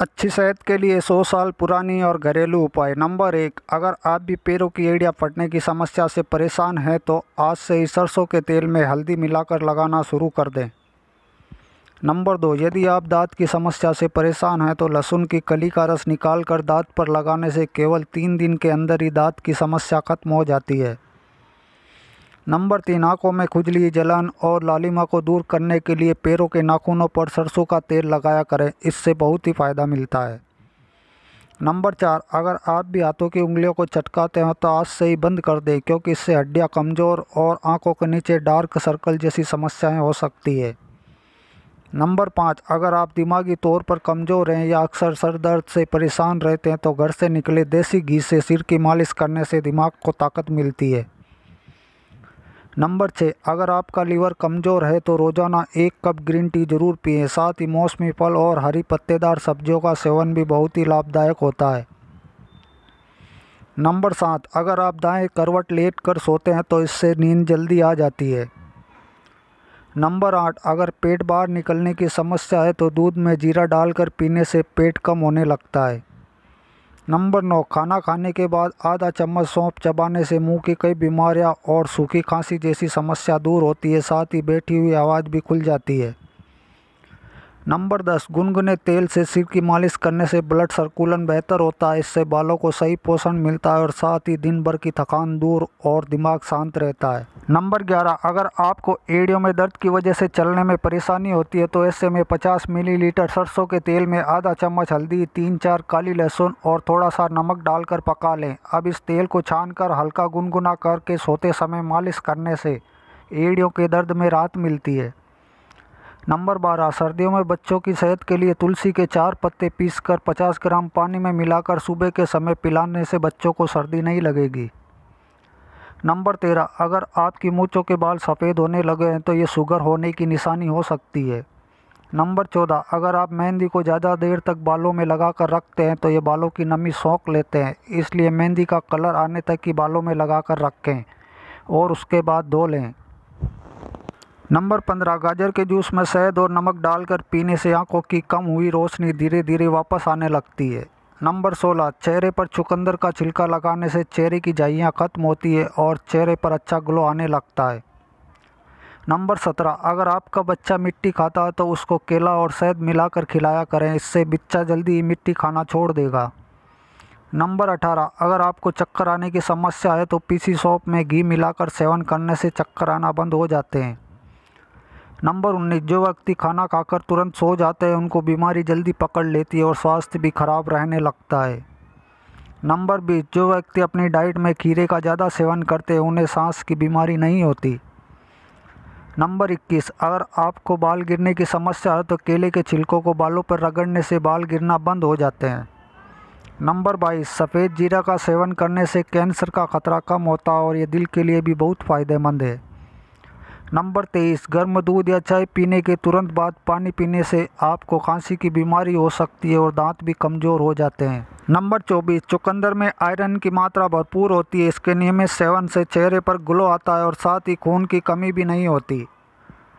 अच्छी सेहत के लिए सौ साल पुरानी और घरेलू उपाय नंबर एक अगर आप भी पैरों की एड़ियाँ फटने की समस्या से परेशान हैं तो आज से ही सरसों के तेल में हल्दी मिलाकर लगाना शुरू कर दें नंबर दो यदि आप दांत की समस्या से परेशान हैं तो लहसुन की कली का रस निकाल कर दांत पर लगाने से केवल तीन दिन के अंदर ही दांत की समस्या खत्म हो जाती है नंबर तीन आँखों में खुजली जलन और लालिमा को दूर करने के लिए पैरों के नाखूनों पर सरसों का तेल लगाया करें इससे बहुत ही फ़ायदा मिलता है नंबर चार अगर आप भी हाथों की उंगलियों को चटकाते हो तो आज से ही बंद कर दें क्योंकि इससे हड्डियाँ कमज़ोर और आँखों के नीचे डार्क सर्कल जैसी समस्याएं हो सकती है नंबर पाँच अगर आप दिमागी तौर पर कमज़ोर हैं या अक्सर सर दर्द से परेशान रहते हैं तो घर से निकले देसी घी से सिर की मालिश करने से दिमाग को ताकत मिलती है नंबर छः अगर आपका लीवर कमज़ोर है तो रोज़ाना एक कप ग्रीन टी ज़रूर पिए साथ ही मौसमी फल और हरी पत्तेदार सब्जियों का सेवन भी बहुत ही लाभदायक होता है नंबर सात अगर आप दाएं करवट लेट कर सोते हैं तो इससे नींद जल्दी आ जाती है नंबर आठ अगर पेट बाहर निकलने की समस्या है तो दूध में जीरा डालकर पीने से पेट कम होने लगता है नंबर नौ खाना खाने के बाद आधा चम्मच सौंप चबाने से मुंह की कई बीमारियां और सूखी खांसी जैसी समस्या दूर होती है साथ ही बैठी हुई आवाज़ भी खुल जाती है नंबर दस गुनगुने तेल से सिर की मालिश करने से ब्लड सर्कुलन बेहतर होता है इससे बालों को सही पोषण मिलता है और साथ ही दिन भर की थकान दूर और दिमाग शांत रहता है नंबर ग्यारह अगर आपको एड़ियों में दर्द की वजह से चलने में परेशानी होती है तो ऐसे में 50 मिलीलीटर सरसों के तेल में आधा चम्मच हल्दी तीन चार काली लहसुन और थोड़ा सा नमक डालकर पका लें अब इस तेल को छान हल्का गुनगुना करके सोते समय मालिश करने से एड़ियों के दर्द में राहत मिलती है नंबर बारह सर्दियों में बच्चों की सेहत के लिए तुलसी के चार पत्ते पीसकर 50 ग्राम पानी में मिलाकर सुबह के समय पिलाने से बच्चों को सर्दी नहीं लगेगी नंबर तेरह अगर आपकी मूँचों के बाल सफ़ेद होने लगे हैं तो ये शुगर होने की निशानी हो सकती है नंबर चौदह अगर आप मेहंदी को ज़्यादा देर तक बालों में लगा कर रखते हैं तो ये बालों की नमी सौंख लेते हैं इसलिए मेहंदी का कलर आने तक ही बालों में लगा कर रखें और उसके बाद धो लें नंबर पंद्रह गाजर के जूस में शहद और नमक डालकर पीने से आंखों की कम हुई रोशनी धीरे धीरे वापस आने लगती है नंबर सोलह चेहरे पर चुकंदर का छिलका लगाने से चेहरे की झाइयाँ खत्म होती है और चेहरे पर अच्छा ग्लो आने लगता है नंबर सत्रह अगर आपका बच्चा मिट्टी खाता है तो उसको केला और शहद मिलाकर खिलाया करें इससे बच्चा जल्दी ही मिट्टी खाना छोड़ देगा नंबर अठारह अगर आपको चक्कर आने की समस्या है तो पीसी सौंप में घी मिलाकर सेवन करने से चक्कर आना बंद हो जाते हैं नंबर उन्नीस जो व्यक्ति खाना खाकर तुरंत सो जाते हैं उनको बीमारी जल्दी पकड़ लेती है और स्वास्थ्य भी खराब रहने लगता है नंबर बीस जो व्यक्ति अपनी डाइट में खीरे का ज़्यादा सेवन करते हैं उन्हें सांस की बीमारी नहीं होती नंबर इक्कीस अगर आपको बाल गिरने की समस्या है तो केले के छिलकों को बालों पर रगड़ने से बाल गिरना बंद हो जाते हैं नंबर बाईस सफ़ेद जीरा का सेवन करने से कैंसर का खतरा कम होता है और ये दिल के लिए भी बहुत फ़ायदेमंद है नंबर तेईस गर्म दूध या चाय पीने के तुरंत बाद पानी पीने से आपको खांसी की बीमारी हो सकती है और दांत भी कमज़ोर हो जाते हैं नंबर चौबीस चुकंदर में आयरन की मात्रा भरपूर होती है इसके नियमित सेवन से चेहरे पर ग्लो आता है और साथ ही खून की कमी भी नहीं होती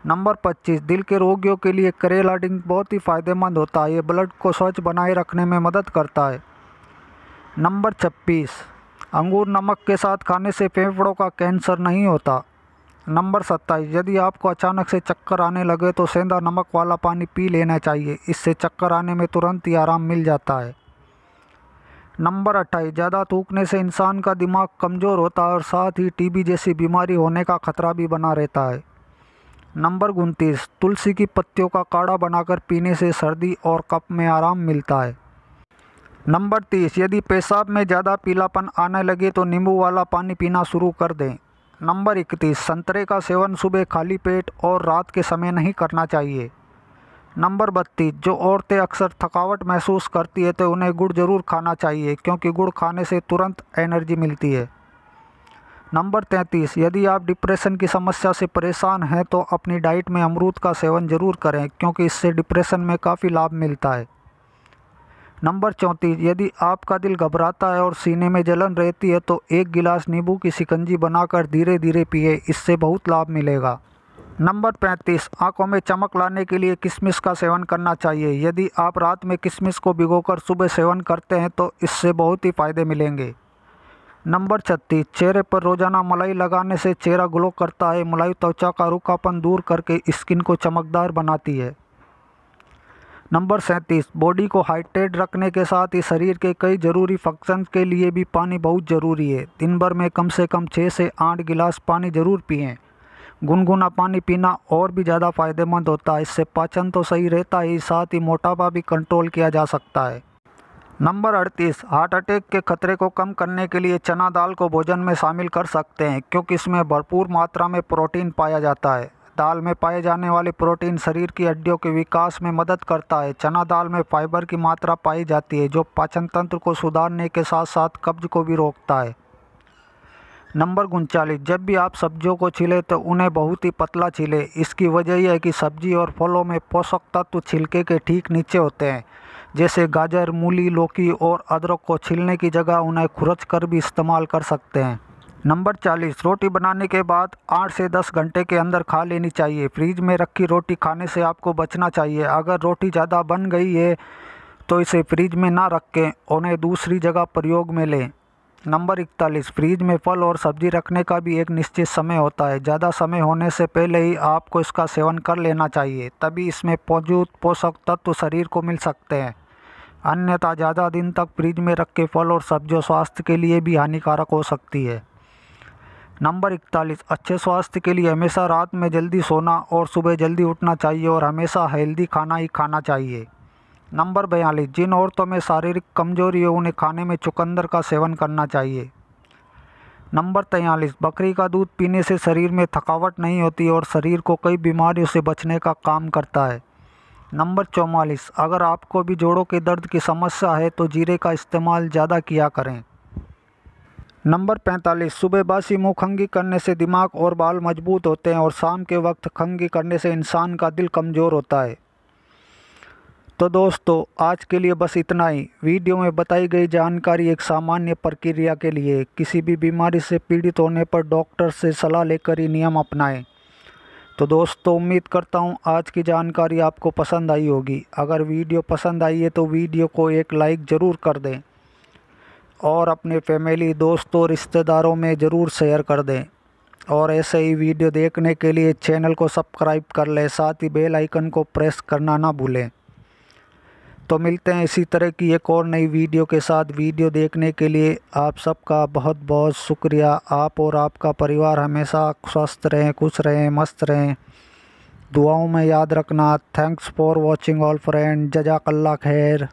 नंबर 25 दिल के रोगियों के लिए करेला ड्रिंक बहुत ही फ़ायदेमंद होता है ये ब्लड को स्वच्छ बनाए रखने में मदद करता है नंबर 26 अंगूर नमक के साथ खाने से फेफड़ों का कैंसर नहीं होता नंबर सत्ताईस यदि आपको अचानक से चक्कर आने लगे तो सेंधा नमक वाला पानी पी लेना चाहिए इससे चक्कर आने में तुरंत ही आराम मिल जाता है नंबर अट्ठाईस ज़्यादा थूकने से इंसान का दिमाग कमज़ोर होता है और साथ ही टीबी जैसी बीमारी होने का खतरा भी बना रहता है नंबर उनतीस तुलसी की पत्तियों का काढ़ा बनाकर पीने से सर्दी और कप में आराम मिलता है नंबर तीस यदि पेशाब में ज़्यादा पीलापन आने लगे तो नींबू वाला पानी पीना शुरू कर दें नंबर इकतीस संतरे का सेवन सुबह खाली पेट और रात के समय नहीं करना चाहिए नंबर बत्तीस जो औरतें अक्सर थकावट महसूस करती है तो उन्हें गुड़ ज़रूर खाना चाहिए क्योंकि गुड़ खाने से तुरंत एनर्जी मिलती है नंबर तैंतीस यदि आप डिप्रेशन की समस्या से परेशान हैं तो अपनी डाइट में अमरूद का सेवन ज़रूर करें क्योंकि इससे डिप्रेशन में काफ़ी लाभ मिलता है नंबर चौंतीस यदि आपका दिल घबराता है और सीने में जलन रहती है तो एक गिलास नींबू की शिकंजी बनाकर धीरे धीरे पिए इससे बहुत लाभ मिलेगा नंबर पैंतीस आंखों में चमक लाने के लिए किशमिश का सेवन करना चाहिए यदि आप रात में किशमिश को भिगोकर सुबह सेवन करते हैं तो इससे बहुत ही फ़ायदे मिलेंगे नंबर छत्तीस चेहरे पर रोज़ाना मलाई लगाने से चेहरा ग्लो करता है मलाई त्वचा का रूखापन दूर करके स्किन को चमकदार बनाती है नंबर सैंतीस बॉडी को हाइड्रेट रखने के साथ ही शरीर के कई ज़रूरी फंक्शन के लिए भी पानी बहुत ज़रूरी है दिन भर में कम से कम छः से आठ गिलास पानी ज़रूर पिएँ गुनगुना पानी पीना और भी ज़्यादा फायदेमंद होता है इससे पाचन तो सही रहता ही साथ ही मोटापा भी कंट्रोल किया जा सकता है नंबर अड़तीस हार्ट अटैक के खतरे को कम करने के लिए चना दाल को भोजन में शामिल कर सकते हैं क्योंकि इसमें भरपूर मात्रा में प्रोटीन पाया जाता है दाल में पाए जाने वाले प्रोटीन शरीर की हड्डियों के विकास में मदद करता है चना दाल में फाइबर की मात्रा पाई जाती है जो पाचन तंत्र को सुधारने के साथ साथ कब्ज को भी रोकता है नंबर उनचालीस जब भी आप सब्जियों को छिले तो उन्हें बहुत ही पतला छिले इसकी वजह यह है कि सब्जी और फलों में पोषक तत्व छिलके के ठीक नीचे होते हैं जैसे गाजर मूली लौकी और अदरक को छिलने की जगह उन्हें खुरच कर भी इस्तेमाल कर सकते हैं नंबर 40 रोटी बनाने के बाद 8 से 10 घंटे के अंदर खा लेनी चाहिए फ्रीज में रखी रोटी खाने से आपको बचना चाहिए अगर रोटी ज़्यादा बन गई है तो इसे फ्रीज में ना रखें उन्हें दूसरी जगह प्रयोग में लें नंबर इकतालीस फ्रीज में फल और सब्जी रखने का भी एक निश्चित समय होता है ज़्यादा समय होने से पहले ही आपको इसका सेवन कर लेना चाहिए तभी इसमें मौजूद पोषक तत्व शरीर को मिल सकते हैं अन्यथा ज़्यादा दिन तक फ्रिज में रख के फल और सब्जियों स्वास्थ्य के लिए भी हानिकारक हो सकती है नंबर इकतालीस अच्छे स्वास्थ्य के लिए हमेशा रात में जल्दी सोना और सुबह जल्दी उठना चाहिए और हमेशा हेल्दी खाना ही खाना चाहिए नंबर बयालीस जिन औरतों में शारीरिक कमजोरी है उन्हें खाने में चुकंदर का सेवन करना चाहिए नंबर तैंतालीस बकरी का दूध पीने से शरीर में थकावट नहीं होती और शरीर को कई बीमारियों से बचने का काम करता है नंबर चौवालीस अगर आपको भी जोड़ों के दर्द की समस्या है तो जीरे का इस्तेमाल ज़्यादा किया करें नंबर 45 सुबह बासी मुँह खंगी करने से दिमाग और बाल मजबूत होते हैं और शाम के वक्त खंगी करने से इंसान का दिल कमज़ोर होता है तो दोस्तों आज के लिए बस इतना ही वीडियो में बताई गई जानकारी एक सामान्य प्रक्रिया के लिए किसी भी बीमारी से पीड़ित होने पर डॉक्टर से सलाह लेकर ही नियम अपनाएं तो दोस्तों उम्मीद करता हूँ आज की जानकारी आपको पसंद आई होगी अगर वीडियो पसंद आई है तो वीडियो को एक लाइक ज़रूर कर दें और अपने फैमिली दोस्तों रिश्तेदारों में ज़रूर शेयर कर दें और ऐसे ही वीडियो देखने के लिए चैनल को सब्सक्राइब कर लें साथ ही बेल आइकन को प्रेस करना ना भूलें तो मिलते हैं इसी तरह की एक और नई वीडियो के साथ वीडियो देखने के लिए आप सबका बहुत बहुत शुक्रिया आप और आपका परिवार हमेशा स्वस्थ रहें खुश रहें मस्त रहें दुआओं में याद रखना thanks for watching all friend जजाकल्ला खैर